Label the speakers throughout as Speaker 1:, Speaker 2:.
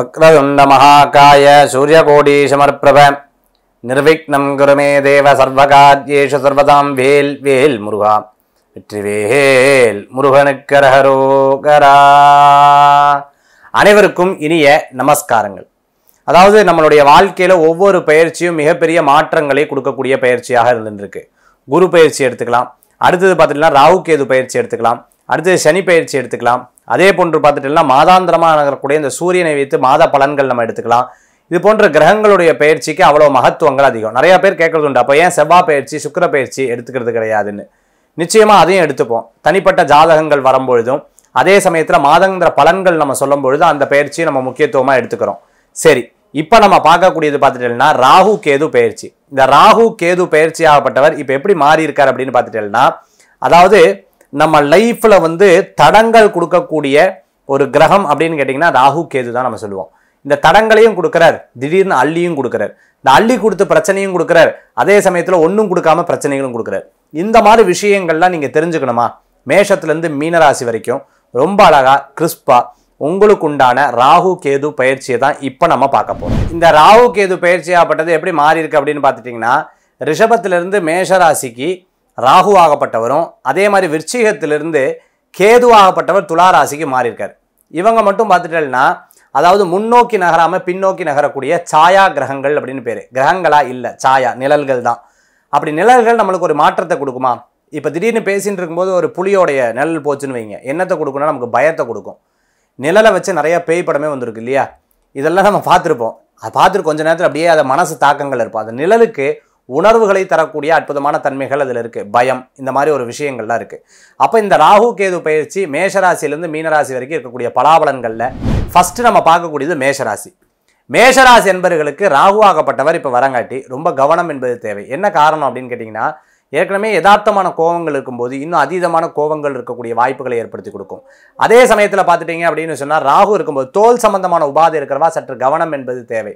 Speaker 1: वक्रतुण्डमहाकाय सूर्यकोटीशमर्प्रभ நிர்விக்னம் குருமே தேவ சர்வகாத்யேஷு சர்வதாம் வேல் வேல் முருகா வெற்றிவேல் முருகனுக்கரகரோகரா அனைவருக்கும் இனிய நமஸ்காரங்கள் அதாவது நம்மளுடைய வாழ்க்கையில் ஒவ்வொரு பயிற்சியும் மிகப்பெரிய மாற்றங்களை கொடுக்கக்கூடிய பயிற்சியாக இருந்துருக்கு குரு பயிற்சி எடுத்துக்கலாம் அடுத்தது பார்த்தீங்கன்னா ராகு கேது பயிற்சி எடுத்துக்கலாம் அடுத்தது சனி பயிற்சி எடுத்துக்கலாம் அதே போன்று பார்த்துட்டோம்னா மாதாந்திரமாக நடக்கக்கூடிய இந்த சூரியனை வைத்து மாத பலன்கள் நம்ம எடுத்துக்கலாம் இது போன்ற கிரகங்களுடைய பயிற்சிக்கு அவ்வளோ மகத்துவங்கள் அதிகம் நிறையா பேர் கேட்கறது உண்டு அப்போ ஏன் செவ்வாய் பயிற்சி சுக்கர பயிற்சி எடுத்துக்கிறது கிடையாதுன்னு நிச்சயமாக அதையும் எடுத்துப்போம் தனிப்பட்ட ஜாதகங்கள் வரும்பொழுதும் அதே சமயத்தில் மாதங்கிற பலன்கள் நம்ம சொல்லும் பொழுது அந்த பயிற்சியை நம்ம முக்கியத்துவமாக எடுத்துக்கிறோம் சரி இப்போ நம்ம பார்க்கக்கூடியது பார்த்துட்டேன்னா ராகு கேது பயிற்சி இந்த ராகு கேது பயிற்சி ஆகப்பட்டவர் இப்போ எப்படி மாறி இருக்கார் அப்படின்னு பார்த்துட்டேன்னா அதாவது நம்ம லைஃப்பில் வந்து தடங்கள் கொடுக்கக்கூடிய ஒரு கிரகம் அப்படின்னு கேட்டிங்கன்னா ராகு கேது தான் நம்ம சொல்லுவோம் இந்த தடங்களையும் கொடுக்குறார் திடீர்னு அள்ளியும் கொடுக்குறார் இந்த அள்ளி கொடுத்து பிரச்சனையும் கொடுக்குறார் அதே சமயத்தில் ஒன்றும் கொடுக்காம பிரச்சனைகளும் கொடுக்குறார் இந்த மாதிரி விஷயங்கள்லாம் நீங்கள் தெரிஞ்சுக்கணுமா மேஷத்துலேருந்து மீனராசி வரைக்கும் ரொம்ப அழகாக கிறிஸ்பாக உங்களுக்கு உண்டான ராகு கேது பயிற்சியை தான் இப்போ நம்ம பார்க்க போகிறோம் இந்த ராகு கேது பயிற்சியாகப்பட்டது எப்படி மாறி அப்படின்னு பார்த்துட்டிங்கன்னா ரிஷபத்திலேருந்து மேஷராசிக்கு ராகுவாகப்பட்டவரும் அதே மாதிரி விருச்சிகத்திலிருந்து கேதுவாகப்பட்டவர் துளாராசிக்கு மாறியிருக்கார் இவங்க மட்டும் பார்த்துட்டேன்னா அதாவது முன்னோக்கி நகராமல் பின்னோக்கி நகரக்கூடிய சாயா கிரகங்கள் அப்படின்னு பேர் கிரகங்களா இல்லை சாயா நிழல்கள் தான் அப்படி நிழல்கள் நம்மளுக்கு ஒரு மாற்றத்தை கொடுக்குமா இப்போ திடீர்னு பேசிகிட்டு இருக்கும்போது ஒரு புலியோடைய நிழல் போச்சுன்னு வைங்க என்னத்தை கொடுக்குன்னா நமக்கு பயத்தை கொடுக்கும் நிழலை வச்சு நிறையா பேய் படமே வந்திருக்கு இல்லையா இதெல்லாம் நம்ம பார்த்துருப்போம் அதை பார்த்துட்டு கொஞ்ச நேரத்தில் அப்படியே அதை மனசு தாக்கங்கள் இருப்போம் அந்த நிழலுக்கு உணர்வுகளை தரக்கூடிய அற்புதமான தன்மைகள் அதில் இருக்குது பயம் இந்த மாதிரி ஒரு விஷயங்கள்லாம் இருக்குது அப்போ இந்த ராகு கேது பயிற்சி மேஷராசிலேருந்து மீனராசி வரைக்கும் இருக்கக்கூடிய பலாபலன்களில் ஃபஸ்ட்டு நம்ம பார்க்கக்கூடியது மேஷராசி மேஷராசி என்பவர்களுக்கு ராகு ஆகப்பட்டவர் இப்போ வரங்காட்டி ரொம்ப கவனம் என்பது தேவை என்ன காரணம் அப்படின்னு கேட்டிங்கன்னா ஏற்கனவே யதார்த்தமான கோவங்கள் இருக்கும்போது இன்னும் அதீதமான கோவங்கள் இருக்கக்கூடிய வாய்ப்புகளை ஏற்படுத்தி கொடுக்கும் அதே சமயத்தில் பார்த்துட்டிங்க அப்படின்னு சொன்னால் ராகு இருக்கும்போது தோல் சம்பந்தமான உபாதை இருக்கிறவா சற்று கவனம் என்பது தேவை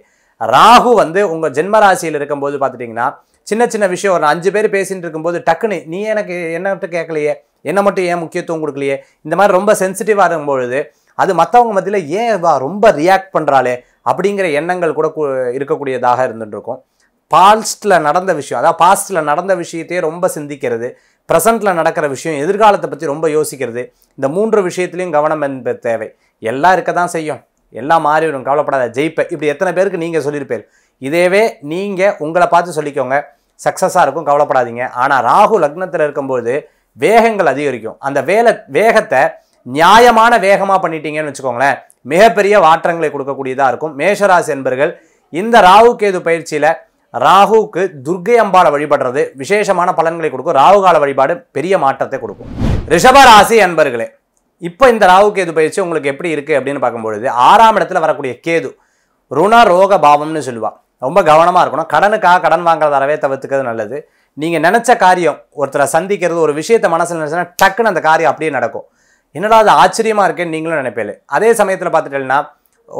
Speaker 1: ராகு வந்து உங்கள் ஜென்மராசியில் இருக்கும்போது பார்த்துட்டிங்கன்னா சின்ன சின்ன விஷயம் ஒரு அஞ்சு பேர் பேசிகிட்டு இருக்கும்போது டக்குன்னு நீ எனக்கு என்ன கேட்கலையே என்ன மட்டும் ஏன் முக்கியத்துவம் கொடுக்கலையே இந்த மாதிரி ரொம்ப சென்சிட்டிவாக இருக்கும்பொழுது அது மற்றவங்க மத்தியில் ஏன் ரொம்ப ரியாக்ட் பண்ணுறாளே அப்படிங்கிற எண்ணங்கள் கூட இருக்கக்கூடியதாக இருந்துட்டுருக்கும் பாஸ்டில் நடந்த விஷயம் அதாவது பாஸ்டில் நடந்த விஷயத்தையே ரொம்ப சிந்திக்கிறது ப்ரெசண்ட்டில் நடக்கிற விஷயம் எதிர்காலத்தை பற்றி ரொம்ப யோசிக்கிறது இந்த மூன்று விஷயத்துலையும் கவனம் என்பது தேவை எல்லாம் இருக்க தான் செய்யும் எல்லாம் மாறி வரும் கவலைப்படாத ஜெயிப்ப இப்படி எத்தனை பேருக்கு நீங்கள் சொல்லியிருப்பீர் இதேவே நீங்கள் உங்களை பார்த்து சொல்லிக்கோங்க சக்ஸஸாக இருக்கும் கவலைப்படாதீங்க ஆனால் ராகு லக்னத்தில் இருக்கும்போது வேகங்கள் அதிகரிக்கும் அந்த வேலை வேகத்தை நியாயமான வேகமாக பண்ணிட்டீங்கன்னு வச்சுக்கோங்களேன் மிகப்பெரிய மாற்றங்களை கொடுக்கக்கூடியதாக இருக்கும் மேஷராசி என்பர்கள் இந்த ராகு கேது பயிற்சியில் ராகுவுக்கு துர்கை அம்பாவை வழிபடுறது விசேஷமான பலன்களை கொடுக்கும் ராகு கால வழிபாடு பெரிய மாற்றத்தை கொடுக்கும் ரிஷபராசி என்பர்களே இப்போ இந்த ராகு கேது பயிற்சி உங்களுக்கு எப்படி இருக்குது அப்படின்னு பார்க்கும்பொழுது ஆறாம் இடத்துல வரக்கூடிய கேது ருண ரோக பாவம்னு சொல்லுவாள் ரொம்ப கவனமாக இருக்கணும் கடனுக்காக கடன் வாங்குறத தவிர்த்துக்கிறது நல்லது நீங்கள் நினச்ச காரியம் ஒருத்தரை சந்திக்கிறது ஒரு விஷயத்தை மனசில் நினச்சினா டக்குன்னு அந்த காரியம் அப்படியே நடக்கும் என்னடா அது ஆச்சரியமாக இருக்கேன்னு நீங்களும் நினைப்பீங்க அதே சமயத்தில் பார்த்துட்டேன்னா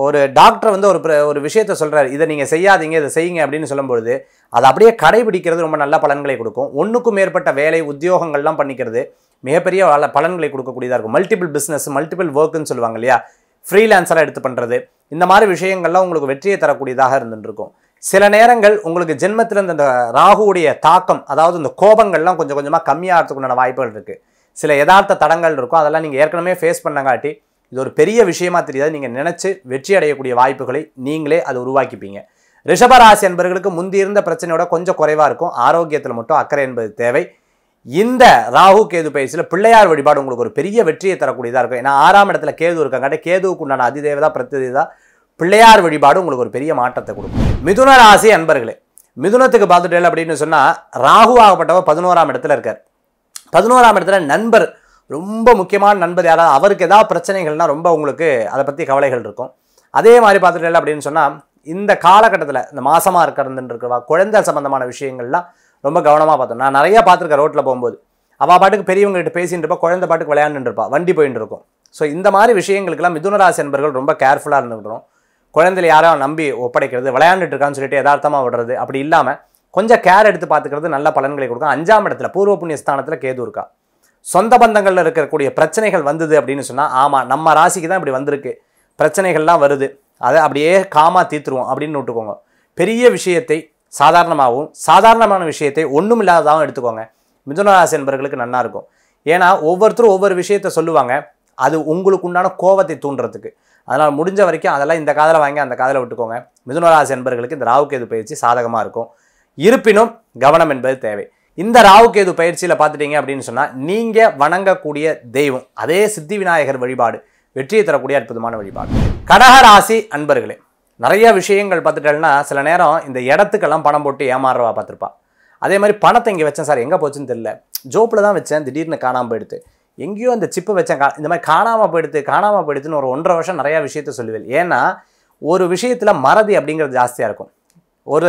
Speaker 1: ஒரு டாக்டர் வந்து ஒரு ஒரு விஷயத்த சொல்கிறார் இதை நீங்கள் செய்யாதீங்க இதை செய்யுங்க அப்படின்னு சொல்லும்பொழுது அதை அப்படியே கடைபிடிக்கிறது ரொம்ப நல்ல பலன்களை கொடுக்கும் ஒன்றுக்கும் மேற்பட்ட வேலை உத்தியோகங்கள்லாம் பண்ணிக்கிறது மிகப்பெரிய பலன்களை கொடுக்கக்கூடியதாக இருக்கும் மல்டிபிள் பிஸ்னஸ் மல்டிபிள் ஒர்க்குன்னு சொல்லுவாங்க இல்லையா ஃப்ரீலான்ஸராக எடுத்து பண்ணுறது இந்த மாதிரி விஷயங்கள்லாம் உங்களுக்கு வெற்றியை தரக்கூடியதாக இருந்துருக்கும் சில நேரங்கள் உங்களுக்கு ஜென்மத்தில் இந்த ராகுவுடைய தாக்கம் அதாவது இந்த கோபங்கள்லாம் கொஞ்சம் கொஞ்சமாக கம்மியாகிறதுக்குண்டான வாய்ப்புகள் இருக்குது சில யதார்த்த தடங்கள் இருக்கும் அதெல்லாம் நீங்கள் ஏற்கனவே ஃபேஸ் பண்ணங்காட்டி இது ஒரு பெரிய விஷயமா தெரியாது நீங்கள் நினச்சி வெற்றி அடையக்கூடிய வாய்ப்புகளை நீங்களே அது உருவாக்கிப்பீங்க ரிஷபராசி என்பவர்களுக்கு முந்தி இருந்த பிரச்சனையோட கொஞ்சம் குறைவாக இருக்கும் ஆரோக்கியத்தில் மட்டும் அக்கறை என்பது தேவை இந்த ராகு கேது பயிற்சியில் பிள்ளையார் வழிபாடு உங்களுக்கு ஒரு பெரிய வெற்றியை தரக்கூடியதாக இருக்கும் ஏன்னா ஆறாம் இடத்துல கேது இருக்காங்க கேதுவுக்கு உண்டான அதிதேவதா பிரதிதேவதா பிள்ளையார் வழிபாடு உங்களுக்கு ஒரு பெரிய மாற்றத்தை கொடுக்கும் மிதுன ராசி அன்பர்களே மிதுனத்துக்கு பார்த்துட்டேன் அப்படின்னு சொன்னால் ராகு ஆகப்பட்டவர் பதினோராம் இடத்துல இருக்கார் பதினோராம் இடத்துல நண்பர் ரொம்ப முக்கியமான நண்பர் யாராவது அவருக்கு ஏதாவது பிரச்சனைகள்னால் ரொம்ப உங்களுக்கு அதை பற்றி கவலைகள் இருக்கும் அதே மாதிரி பார்த்துட்டேன் அப்படின்னு சொன்னால் இந்த காலகட்டத்தில் இந்த மாசமாக இருக்கிறதுன்றவா குழந்தை சம்மந்தமான விஷயங்கள்லாம் ரொம்ப கவனமாக பார்த்தோம் நான் நிறையா பார்த்துருக்கேன் ரோட்டில் போகும்போது அவள் பாட்டுக்கு பெரியவங்ககிட்ட பேசிகிட்டு இருப்பா குழந்தை பாட்டுக்கு விளையாண்டுருப்பா வண்டி போயிட்டு இருக்கும் ஸோ இந்த மாதிரி விஷயங்களுக்கெல்லாம் மிதுனராசி என்பர்கள் ரொம்ப கேர்ஃபுல்லாக இருந்துக்கிட்டோம் குழந்தையில யாராவது நம்பி ஒப்படைக்கிறது விளையாண்டுட்டு இருக்கான்னு சொல்லிட்டு யதார்த்தமாக விடுறது அப்படி இல்லாமல் கொஞ்சம் கேர் எடுத்து பார்த்துக்கிறது நல்ல பலன்களை கொடுக்கும் அஞ்சாம் இடத்துல பூர்வ புண்ணிய ஸ்தானத்தில் கேது இருக்கா சொந்த பந்தங்களில் இருக்கக்கூடிய பிரச்சனைகள் வந்தது அப்படின்னு சொன்னால் ஆமாம் நம்ம ராசிக்கு தான் இப்படி வந்திருக்கு பிரச்சனைகள்லாம் வருது அதை அப்படியே காமாக தீர்த்துருவோம் அப்படின்னு விட்டுக்கோங்க பெரிய விஷயத்தை சாதாரணமாகவும் சாதாரணமான விஷயத்தை ஒன்றும் இல்லாததாகவும் எடுத்துக்கோங்க மிதுனராசி என்பர்களுக்கு நல்லா இருக்கும் ஏன்னா ஒவ்வொருத்தரும் ஒவ்வொரு விஷயத்த சொல்லுவாங்க அது உங்களுக்கு உண்டான கோபத்தை தூண்டுறதுக்கு அதனால் முடிஞ்ச வரைக்கும் அதெல்லாம் இந்த காதில் வாங்கி அந்த காதில் விட்டுக்கோங்க மிதுனராசி என்பர்களுக்கு இந்த ராவுக்கேது பயிற்சி சாதகமாக இருக்கும் இருப்பினும் கவனம் என்பது தேவை இந்த ராவுக்கேது பயிற்சியில் பார்த்துட்டீங்க அப்படின்னு சொன்னால் நீங்கள் வணங்கக்கூடிய தெய்வம் அதே சித்தி விநாயகர் வழிபாடு வெற்றியை தரக்கூடிய அற்புதமான வழிபாடு கடகராசி அன்பர்களே நிறைய விஷயங்கள் பார்த்துட்டேன்னா சில நேரம் இந்த இடத்துக்கெல்லாம் பணம் போட்டு ஏமாறுறவா பார்த்துருப்பா அதே மாதிரி பணத்தை இங்கே வச்சேன் சார் எங்கே போச்சுன்னு தெரியல ஜோப்பில் தான் வச்சேன் திடீர்னு காணாமல் போயிடுது எங்கேயோ அந்த சிப்பு வச்சேன் கா இந்த மாதிரி காணாமல் போயிடுது காணாமல் போயிடுதுன்னு ஒரு ஒன்றரை வருஷம் நிறையா விஷயத்த சொல்லுவேன் ஏன்னா ஒரு விஷயத்தில் மறதி அப்படிங்கிறது ஜாஸ்தியாக இருக்கும் ஒரு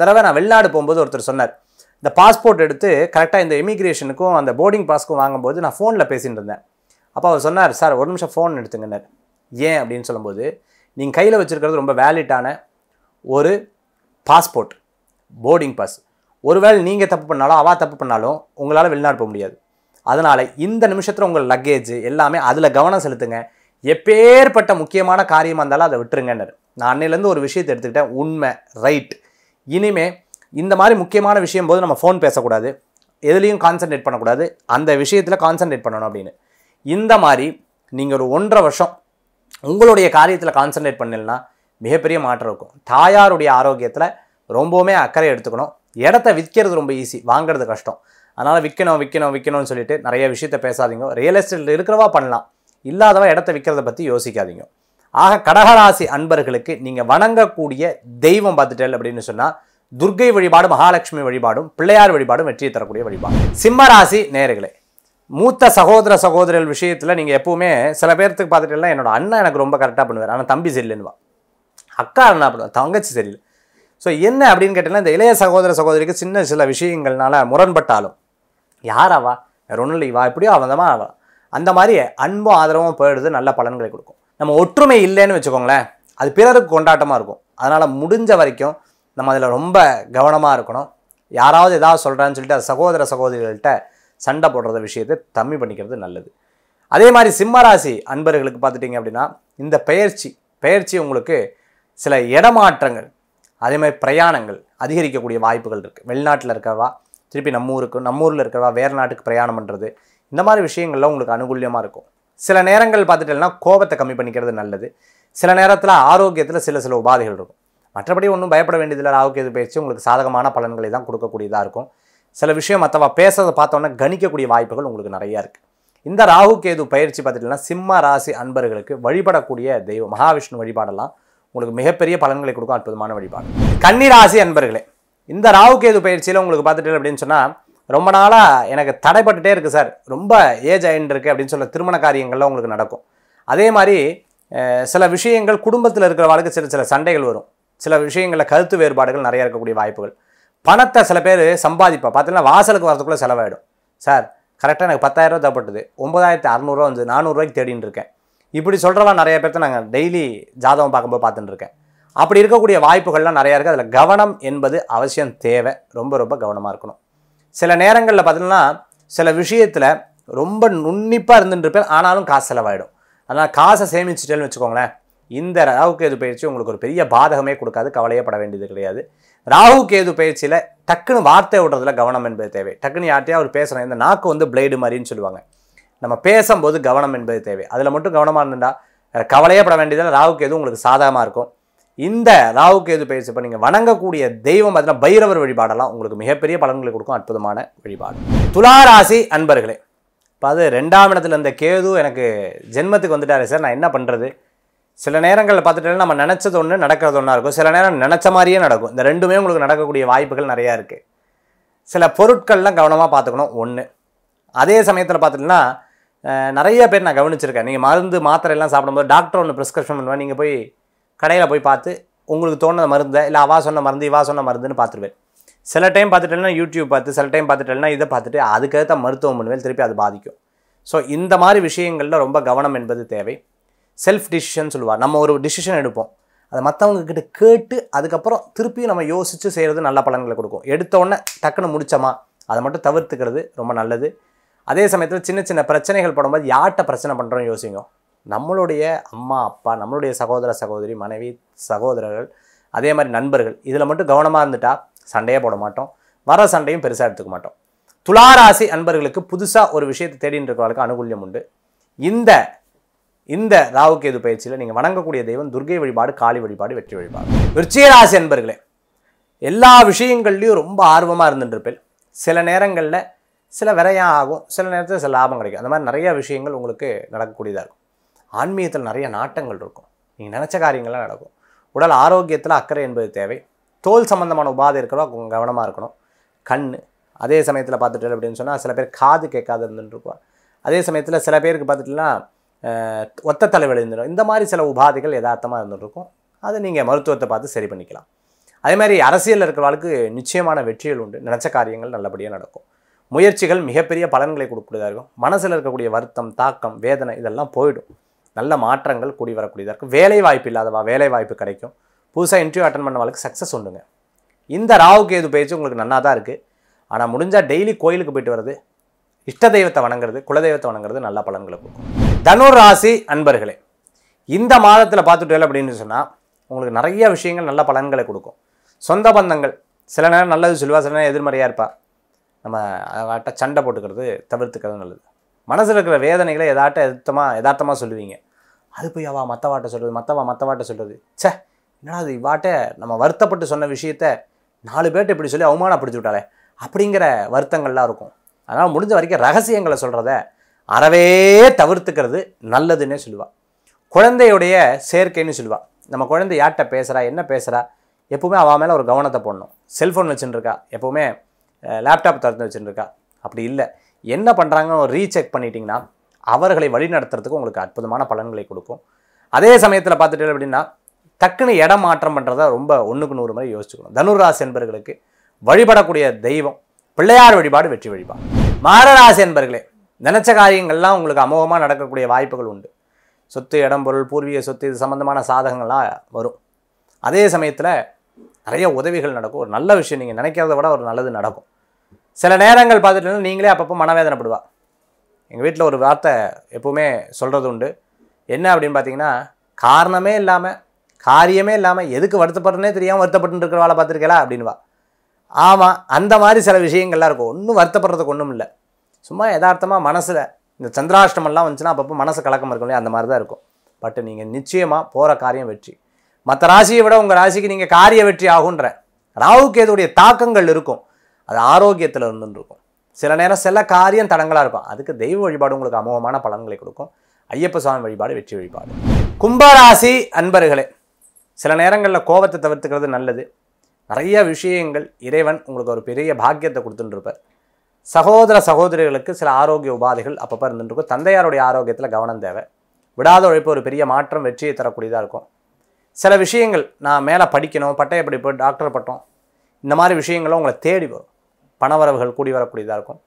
Speaker 1: தடவை நான் வெளிநாடு போகும்போது ஒருத்தர் சொன்னார் இந்த பாஸ்போர்ட் எடுத்து கரெக்டாக இந்த இமிக்ரேஷனுக்கும் அந்த போர்டிங் பாஸ்க்கும் வாங்கும்போது நான் ஃபோனில் பேசிகிட்டு இருந்தேன் அப்போ அவர் சொன்னார் சார் ஒரு நிமிஷம் ஃபோன் எடுத்துங்கன்னார் ஏன் அப்படின்னு சொல்லும்போது நீங்கள் கையில் வச்சுருக்கிறது ரொம்ப வேலிட்டான ஒரு பாஸ்போர்ட் போர்டிங் பாஸ் ஒருவேளை நீங்கள் தப்பு பண்ணாலும் அவா தப்பு பண்ணாலும் உங்களால் வெளிநாடு போக முடியாது அதனால் இந்த நிமிஷத்தில் உங்கள் லக்கேஜ் எல்லாமே அதில் கவனம் செலுத்துங்க எப்பேற்பட்ட முக்கியமான காரியமாக இருந்தாலும் அதை விட்டுருங்கன்னு நான் அன்னையிலேருந்து ஒரு விஷயத்தை எடுத்துக்கிட்டேன் உண்மை ரைட் இனிமே இந்த மாதிரி முக்கியமான விஷயம் போது நம்ம ஃபோன் பேசக்கூடாது எதுலேயும் கான்சன்ட்ரேட் பண்ணக்கூடாது அந்த விஷயத்தில் கான்சன்ட்ரேட் பண்ணணும் அப்படின்னு இந்த மாதிரி நீங்கள் ஒரு ஒன்றரை வருஷம் உங்களுடைய காரியத்தில் கான்சன்ட்ரேட் பண்ணலன்னா மிகப்பெரிய மாற்றம் இருக்கும் தாயாருடைய ஆரோக்கியத்தில் ரொம்பவுமே அக்கறை எடுத்துக்கணும் இடத்த விற்கிறது ரொம்ப ஈஸி வாங்குறது கஷ்டம் அதனால் விற்கணும் விற்கணும் விற்கணும்னு சொல்லிட்டு நிறைய விஷயத்த பேசாதீங்க ரியல் எஸ்டேட்டில் இருக்கிறவா பண்ணலாம் இல்லாதவா இடத்த விற்கிறத பற்றி யோசிக்காதீங்க ஆக கடகராசி அன்பர்களுக்கு நீங்கள் வணங்கக்கூடிய தெய்வம் பார்த்துட்டல் அப்படின்னு சொன்னால் துர்கை வழிபாடு மகாலட்சுமி வழிபாடும் பிள்ளையார் வழிபாடும் வெற்றியை தரக்கூடிய வழிபாடு சிம்மராசி நேர்களே மூத்த சகோதர சகோதரிகள் விஷயத்தில் நீங்கள் எப்போவுமே சில பேர்த்துக்கு பார்த்துட்டீங்கன்னா என்னோடய அண்ணன் எனக்கு ரொம்ப கரெக்டாக பண்ணுவார் ஆனால் தம்பி சரியில்லைன்னுவா அக்கா என்ன பண்ணுவார் தங்கச்சி சரியில்லை ஸோ என்ன அப்படின்னு கேட்டீங்கன்னா இந்த இளைய சகோதர சகோதரிக்கு சின்ன சில விஷயங்கள்னால முரண்பட்டாலும் யாராவா வேற ஒன்றும் இல்லை இவா எப்படியோ அவந்தமாக ஆவா அந்த மாதிரி அன்பும் ஆதரவும் போயிடுது நல்ல பலன்களை கொடுக்கும் நம்ம ஒற்றுமை இல்லைன்னு வச்சுக்கோங்களேன் அது பிறருக்கு கொண்டாட்டமாக இருக்கும் அதனால் முடிஞ்ச வரைக்கும் நம்ம அதில் ரொம்ப கவனமாக இருக்கணும் யாராவது ஏதாவது சொல்கிறான்னு சொல்லிட்டு அது சகோதர சகோதரிகள்கிட்ட சண்டை போடுறத விஷயத்தை கம்மி பண்ணிக்கிறது நல்லது அதே மாதிரி சிம்மராசி அன்பர்களுக்கு பார்த்துட்டிங்க அப்படின்னா இந்த பெயர்ச்சி பெயர்ச்சி உங்களுக்கு சில இடமாற்றங்கள் அதே மாதிரி பிரயாணங்கள் அதிகரிக்கக்கூடிய வாய்ப்புகள் இருக்குது வெளிநாட்டில் இருக்கவா திருப்பி நம்ம ஊருக்கு நம்ம ஊரில் இருக்கிறவா வேறு நாட்டுக்கு பிரயாணம் பண்ணுறது இந்த மாதிரி விஷயங்கள்லாம் உங்களுக்கு அனுகூலியமாக இருக்கும் சில நேரங்கள் பார்த்துட்டேன்னா கோபத்தை கம்மி பண்ணிக்கிறது நல்லது சில நேரத்தில் ஆரோக்கியத்தில் சில சில உபாதைகள் இருக்கும் மற்றபடி ஒன்றும் பயப்பட வேண்டியதில்லை ஆரோக்கியத்தை பயிற்சி உங்களுக்கு சாதகமான பலன்களை தான் கொடுக்கக்கூடியதாக இருக்கும் சில விஷயம் மற்றவா பேசுறதை பார்த்தோன்னா கணிக்கக்கூடிய வாய்ப்புகள் உங்களுக்கு நிறையா இருக்குது இந்த ராகு கேது பயிற்சி பார்த்துட்டிங்கன்னா சிம்ம ராசி அன்பர்களுக்கு வழிபடக்கூடிய தெய்வம் மகாவிஷ்ணு வழிபாடெல்லாம் உங்களுக்கு மிகப்பெரிய பலன்களை கொடுக்கும் அற்புதமான வழிபாடு கன்னிராசி அன்பர்களே இந்த ராகு கேது பயிற்சியில் உங்களுக்கு பார்த்துட்டு அப்படின்னு சொன்னால் ரொம்ப நாளாக எனக்கு தடைப்பட்டுட்டே இருக்குது சார் ரொம்ப ஏஜ் இருக்குது அப்படின்னு சொல்ல திருமண காரியங்கள்லாம் உங்களுக்கு நடக்கும் அதே மாதிரி சில விஷயங்கள் குடும்பத்தில் இருக்கிற வாழ்க்கை சில சில சண்டைகள் வரும் சில விஷயங்களில் கருத்து வேறுபாடுகள் நிறையா இருக்கக்கூடிய வாய்ப்புகள் பணத்தை சில பேர் சம்பாதிப்பா பார்த்தீங்கன்னா வாசலுக்கு வரதுக்குள்ளே செலவாயிடும் சார் கரெக்டாக எனக்கு பத்தாயிரரூவா தேவைப்பட்டது ஒம்பதாயிரத்து அறநூறுவா வந்து நானூறுரூவாய்க்கு தேடின்னு இருக்கேன் இப்படி சொல்கிறவா நிறைய பேர்த்த நாங்கள் டெய்லி ஜாதகம் பார்க்கும்போது இருக்கேன் அப்படி இருக்கக்கூடிய வாய்ப்புகள்லாம் நிறையா இருக்குது அதில் கவனம் என்பது அவசியம் தேவை ரொம்ப ரொம்ப கவனமாக இருக்கணும் சில நேரங்களில் பார்த்தீங்கன்னா சில விஷயத்தில் ரொம்ப நுண்ணிப்பாக இருந்துட்டுருப்பேன் ஆனாலும் காசு செலவாயிடும் அதனால் காசை சேமிச்சிட்டேன்னு வச்சுக்கோங்களேன் இந்த அளவுக்கு இது பயிற்சி உங்களுக்கு ஒரு பெரிய பாதகமே கொடுக்காது கவலையப்பட வேண்டியது கிடையாது ராகு கேது பயிற்சியில் டக்குன்னு வார்த்தை விடுறதுல கவனம் என்பது தேவை டக்குன்னு யார்ட்டையா அவர் பேசுகிறேன் இந்த நாக்கு வந்து பிளேடு மாதிரின்னு சொல்லுவாங்க நம்ம பேசும்போது கவனம் என்பது தேவை அதில் மட்டும் கவனமாக இருந்தா வேறு கவலையப்பட வேண்டியதில் ராகு கேது உங்களுக்கு சாதகமாக இருக்கும் இந்த ராகு கேது பயிற்சி இப்போ நீங்கள் வணங்கக்கூடிய தெய்வம் பார்த்தீங்கன்னா பைரவர் வழிபாடெல்லாம் உங்களுக்கு மிகப்பெரிய பலன்களை கொடுக்கும் அற்புதமான வழிபாடு துளாராசி அன்பர்களே இப்போ அது ரெண்டாம் இடத்துல இந்த கேது எனக்கு ஜென்மத்துக்கு வந்துட்டாரு சார் நான் என்ன பண்ணுறது சில நேரங்களில் பார்த்துட்டு நம்ம நினச்சது ஒன்று நடக்கிறது ஒன்றா இருக்கும் சில நேரம் நினச்ச மாதிரியே நடக்கும் இந்த ரெண்டுமே உங்களுக்கு நடக்கக்கூடிய வாய்ப்புகள் நிறையா இருக்குது சில பொருட்கள்லாம் கவனமாக பார்த்துக்கணும் ஒன்று அதே சமயத்தில் பார்த்துட்டுன்னா நிறைய பேர் நான் கவனிச்சிருக்கேன் நீங்கள் மருந்து மாத்திரையெல்லாம் சாப்பிடும்போது டாக்டர் ஒன்று ப்ரிஸ்கிரிப்ஷன் பண்ணுவேன் நீங்கள் போய் கடையில் போய் பார்த்து உங்களுக்கு தோணுன மருந்தை இல்லை அவா சொன்ன மருந்து இவா சொன்ன மருந்துன்னு பார்த்துருவேன் சில டைம் பார்த்துட்டேன்னா யூடியூப் பார்த்து சில டைம் பார்த்துட்டேன்னா இதை பார்த்துட்டு அதுக்கேற்ற மருத்துவம் பண்ணுவேன் திருப்பி அது பாதிக்கும் ஸோ இந்த மாதிரி விஷயங்களில் ரொம்ப கவனம் என்பது தேவை செல்ஃப் டிசிஷன் சொல்லுவாள் நம்ம ஒரு டிசிஷன் எடுப்போம் அதை மற்றவங்க கிட்ட கேட்டு அதுக்கப்புறம் திருப்பியும் நம்ம யோசித்து செய்கிறது நல்ல பலன்களை கொடுக்கும் உடனே டக்குன்னு முடிச்சோமா அதை மட்டும் தவிர்த்துக்கிறது ரொம்ப நல்லது அதே சமயத்தில் சின்ன சின்ன பிரச்சனைகள் படும்போது யார்கிட்ட பிரச்சனை பண்ணுறோம் யோசிங்க நம்மளுடைய அம்மா அப்பா நம்மளுடைய சகோதர சகோதரி மனைவி சகோதரர்கள் அதே மாதிரி நண்பர்கள் இதில் மட்டும் கவனமாக இருந்துட்டால் சண்டையே போட மாட்டோம் வர சண்டையும் பெருசாக எடுத்துக்க மாட்டோம் துளாராசி அன்பர்களுக்கு புதுசாக ஒரு விஷயத்தை தேடின்னு இருக்கிறவர்களுக்கு அனுகூல்யம் உண்டு இந்த இந்த கேது பயிற்சியில் நீங்கள் வணங்கக்கூடிய தெய்வம் துர்கை வழிபாடு காளி வழிபாடு வெற்றி வழிபாடு விருச்சிகராசி என்பர்களே எல்லா விஷயங்கள்லையும் ரொம்ப ஆர்வமாக இருந்துட்டுருப்பேன் சில நேரங்களில் சில விரையாக ஆகும் சில நேரத்தில் சில லாபம் கிடைக்கும் அந்த மாதிரி நிறையா விஷயங்கள் உங்களுக்கு நடக்கக்கூடியதாக இருக்கும் ஆன்மீகத்தில் நிறைய நாட்டங்கள் இருக்கும் நீங்கள் நினச்ச காரியங்கள்லாம் நடக்கும் உடல் ஆரோக்கியத்தில் அக்கறை என்பது தேவை தோல் சம்மந்தமான உபாதை கொஞ்சம் கவனமாக இருக்கணும் கண் அதே சமயத்தில் பார்த்துட்டு அப்படின்னு சொன்னால் சில பேர் காது கேட்காது இருந்துட்டுருப்பா அதே சமயத்தில் சில பேருக்கு பார்த்துட்டுலாம் ஒத்த தலைவலி இருந்துடும் இந்த மாதிரி சில உபாதைகள் யதார்த்தமாக இருந்துகிட்ருக்கும் அதை நீங்கள் மருத்துவத்தை பார்த்து சரி பண்ணிக்கலாம் அதே மாதிரி அரசியலில் இருக்கிறவளுக்கு நிச்சயமான வெற்றிகள் உண்டு நினச்ச காரியங்கள் நல்லபடியாக நடக்கும் முயற்சிகள் மிகப்பெரிய பலன்களை கொடுக்கக்கூடியதாக இருக்கும் மனசில் இருக்கக்கூடிய வருத்தம் தாக்கம் வேதனை இதெல்லாம் போயிடும் நல்ல மாற்றங்கள் கூடி வரக்கூடியதாக இருக்கும் வேலை வாய்ப்பு இல்லாதவா வேலை வாய்ப்பு கிடைக்கும் புதுசாக இன்டர்வியூ அட்டன் பண்ணவளுக்கு சக்ஸஸ் உண்டுங்க இந்த ராவு கேது பயிற்சி உங்களுக்கு நல்லா தான் இருக்குது ஆனால் முடிஞ்சால் டெய்லி கோயிலுக்கு போயிட்டு வர்றது இஷ்ட தெய்வத்தை வணங்குறது குலதெய்வத்தை வணங்குறது நல்ல பலன்களை கொடுக்கும் தனுராசி அன்பர்களே இந்த மாதத்தில் பார்த்துட்டு அப்படின்னு சொன்னால் உங்களுக்கு நிறைய விஷயங்கள் நல்ல பலன்களை கொடுக்கும் சொந்த பந்தங்கள் சில நேரம் நல்லது சொல்லுவா சில நேரம் எதிர்மறையாக இருப்பா நம்ம அதாட்ட சண்டை போட்டுக்கிறது தவிர்த்துக்கிறது நல்லது மனசில் இருக்கிற வேதனைகளை எதாட்ட எதார்த்தமாக எதார்த்தமாக சொல்லுவீங்க அது போய் அவா வாட்டை சொல்கிறது மற்றவா மற்ற வாட்டை சொல்கிறது சே என்னடா அது இவாட்ட நம்ம வருத்தப்பட்டு சொன்ன விஷயத்த நாலு பேர்ட்ட இப்படி சொல்லி அவமானப்படுத்தி விட்டாலே அப்படிங்கிற வருத்தங்கள்லாம் இருக்கும் அதனால் முடிஞ்ச வரைக்கும் ரகசியங்களை சொல்கிறத அறவே தவிர்த்துக்கிறது நல்லதுன்னே சொல்லுவாள் குழந்தையுடைய சேர்க்கைன்னு சொல்லுவாள் நம்ம குழந்தை யார்கிட்ட பேசுகிறா என்ன பேசுகிறா எப்போவுமே அவன் மேலே ஒரு கவனத்தை போடணும் செல்ஃபோன் வச்சுருக்கா எப்போவுமே லேப்டாப் திறந்து வச்சுருக்கா அப்படி இல்லை என்ன பண்ணுறாங்கன்னு ரீசெக் பண்ணிட்டீங்கன்னா அவர்களை வழிநடத்துறதுக்கு உங்களுக்கு அற்புதமான பலன்களை கொடுக்கும் அதே சமயத்தில் பார்த்துட்டு அப்படின்னா டக்குன்னு இடம் மாற்றம் பண்ணுறதா ரொம்ப ஒன்றுக்கு நூறு மாதிரி யோசிச்சுக்கணும் தனுராசி என்பர்களுக்கு வழிபடக்கூடிய தெய்வம் பிள்ளையார் வழிபாடு வெற்றி வழிபாடு மாரராசி என்பர்களே நினச்ச காரியங்கள்லாம் உங்களுக்கு அமோகமாக நடக்கக்கூடிய வாய்ப்புகள் உண்டு சொத்து இடம் பொருள் பூர்வீக சொத்து இது சம்மந்தமான சாதகங்கள்லாம் வரும் அதே சமயத்தில் நிறைய உதவிகள் நடக்கும் ஒரு நல்ல விஷயம் நீங்கள் நினைக்கிறத விட ஒரு நல்லது நடக்கும் சில நேரங்கள் பார்த்துட்டு நீங்களே அப்பப்போ மனவேதனைப்படுவா எங்கள் வீட்டில் ஒரு வார்த்தை எப்போவுமே சொல்கிறது உண்டு என்ன அப்படின்னு பார்த்தீங்கன்னா காரணமே இல்லாமல் காரியமே இல்லாமல் எதுக்கு வருத்தப்படுறனே தெரியாமல் வருத்தப்பட்டு இருக்கிற வேலை பார்த்துருக்கலா அப்படின்வா ஆமாம் அந்த மாதிரி சில விஷயங்கள்லாம் இருக்கும் ஒன்றும் வருத்தப்படுறதுக்கு ஒன்றும் இல்லை சும்மா யதார்த்தமாக மனசில் இந்த சந்திராஷ்டமெல்லாம் வந்துச்சுன்னா அப்பப்போ மனசு கலக்கம் இருக்கும் இல்லையா அந்த மாதிரி தான் இருக்கும் பட் நீங்கள் நிச்சயமாக போகிற காரியம் வெற்றி மற்ற ராசியை விட உங்கள் ராசிக்கு நீங்கள் காரிய வெற்றி ஆகுன்ற ராகுக்கு எதுடைய தாக்கங்கள் இருக்கும் அது ஆரோக்கியத்தில் இருந்துருக்கும் சில நேரம் சில காரியம் தடங்களாக இருக்கும் அதுக்கு தெய்வ வழிபாடு உங்களுக்கு அமோகமான பலன்களை கொடுக்கும் ஐயப்ப சுவாமி வழிபாடு வெற்றி வழிபாடு கும்பராசி அன்பர்களே சில நேரங்களில் கோபத்தை தவிர்த்துக்கிறது நல்லது நிறைய விஷயங்கள் இறைவன் உங்களுக்கு ஒரு பெரிய பாக்கியத்தை கொடுத்துட்டுருப்பார் சகோதர சகோதரிகளுக்கு சில ஆரோக்கிய உபாதைகள் அப்பப்போ இருந்துருக்கும் தந்தையாருடைய ஆரோக்கியத்தில் கவனம் தேவை விடாத உழைப்பு ஒரு பெரிய மாற்றம் வெற்றியை தரக்கூடியதாக இருக்கும் சில விஷயங்கள் நான் மேலே படிக்கணும் பட்டய படிப்பு டாக்டர் பட்டம் இந்த மாதிரி விஷயங்களும் உங்களை தேடி வரும் பணவரவுகள் கூடி வரக்கூடியதாக இருக்கும்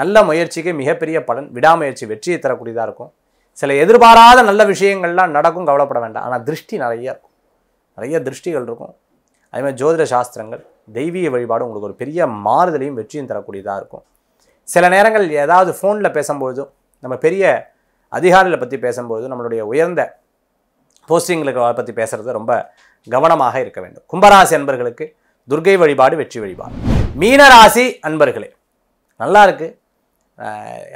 Speaker 1: நல்ல முயற்சிக்கு மிகப்பெரிய பலன் விடாமுயற்சி வெற்றியை தரக்கூடியதாக இருக்கும் சில எதிர்பாராத நல்ல விஷயங்கள்லாம் நடக்கும் கவலைப்பட வேண்டாம் ஆனால் திருஷ்டி நிறைய இருக்கும் நிறைய திருஷ்டிகள் இருக்கும் அதேமாதிரி ஜோதிட சாஸ்திரங்கள் தெய்வீக வழிபாடு உங்களுக்கு ஒரு பெரிய மாறுதலையும் வெற்றியும் தரக்கூடியதாக இருக்கும் சில நேரங்கள் ஏதாவது ஃபோனில் பேசும்பொழுதும் நம்ம பெரிய அதிகாரிகளை பற்றி பேசும்பொழுது நம்மளுடைய உயர்ந்த போஸ்டிங்களுக்கு பற்றி பேசுகிறது ரொம்ப கவனமாக இருக்க வேண்டும் கும்பராசி அன்பர்களுக்கு துர்கை வழிபாடு வெற்றி வழிபாடு மீனராசி அன்பர்களே நல்லா இருக்குது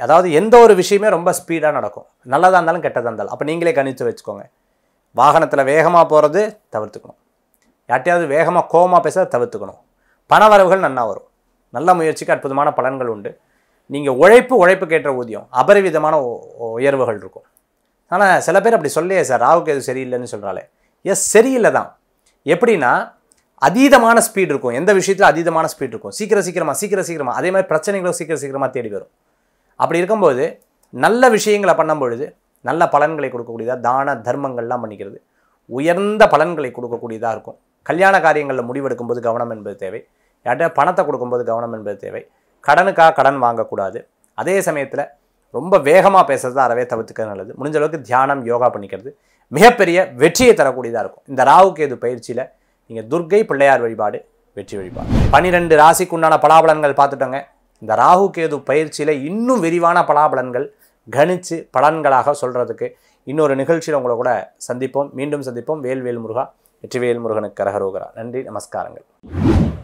Speaker 1: அதாவது எந்த ஒரு விஷயமே ரொம்ப ஸ்பீடாக நடக்கும் நல்லதாக இருந்தாலும் கெட்டதாக இருந்தாலும் அப்போ நீங்களே கணித்து வச்சுக்கோங்க வாகனத்தில் வேகமாக போகிறது தவிர்த்துக்கணும் யார்ட்டையாவது வேகமாக கோபமாக பேச தவிர்த்துக்கணும் பண வரவுகள் நல்லா வரும் நல்ல முயற்சிக்கு அற்புதமான பலன்கள் உண்டு நீங்கள் உழைப்பு உழைப்புக்கேற்ற ஊதியம் அபரிவிதமான உயர்வுகள் இருக்கும் ஆனால் சில பேர் அப்படி சொல்லையே சார் ராவுக்கு எதுவும் சரியில்லைன்னு சொல்கிறாலே எஸ் சரியில்லை தான் எப்படின்னா அதீதமான ஸ்பீட் இருக்கும் எந்த விஷயத்தில் அதீதமான ஸ்பீட் இருக்கும் சீக்கிரம் சீக்கிரமாக சீக்கிரம் சீக்கிரமாக அதே மாதிரி பிரச்சனைகளும் சீக்கிரம் சீக்கிரமாக தேடி வரும் அப்படி இருக்கும்போது நல்ல விஷயங்களை பண்ணும்பொழுது நல்ல பலன்களை கொடுக்கக்கூடியதாக தான தர்மங்கள்லாம் பண்ணிக்கிறது உயர்ந்த பலன்களை கொடுக்கக்கூடியதாக இருக்கும் கல்யாண காரியங்களில் முடிவெடுக்கும்போது கவனம் என்பது தேவை யார்கிட்ட பணத்தை கொடுக்கும்போது கவனம் என்பது தேவை கடனுக்காக கடன் வாங்கக்கூடாது அதே சமயத்தில் ரொம்ப வேகமாக பேசுகிறது அறவே தவிர்த்துக்க நல்லது முடிஞ்ச அளவுக்கு தியானம் யோகா பண்ணிக்கிறது மிகப்பெரிய வெற்றியை தரக்கூடியதாக இருக்கும் இந்த ராகு கேது பயிற்சியில் நீங்கள் துர்கை பிள்ளையார் வழிபாடு வெற்றி வழிபாடு பன்னிரெண்டு ராசிக்கு உண்டான பலாபலன்கள் பார்த்துட்டோங்க இந்த ராகு கேது பயிற்சியில் இன்னும் விரிவான பலாபலன்கள் கணித்து பலன்களாக சொல்கிறதுக்கு இன்னொரு நிகழ்ச்சியில் உங்களை கூட சந்திப்போம் மீண்டும் சந்திப்போம் வேல்வேல் முருகா வெற்றிவேல் முருகனுக்கு கரகரோகரா நன்றி நமஸ்காரங்கள்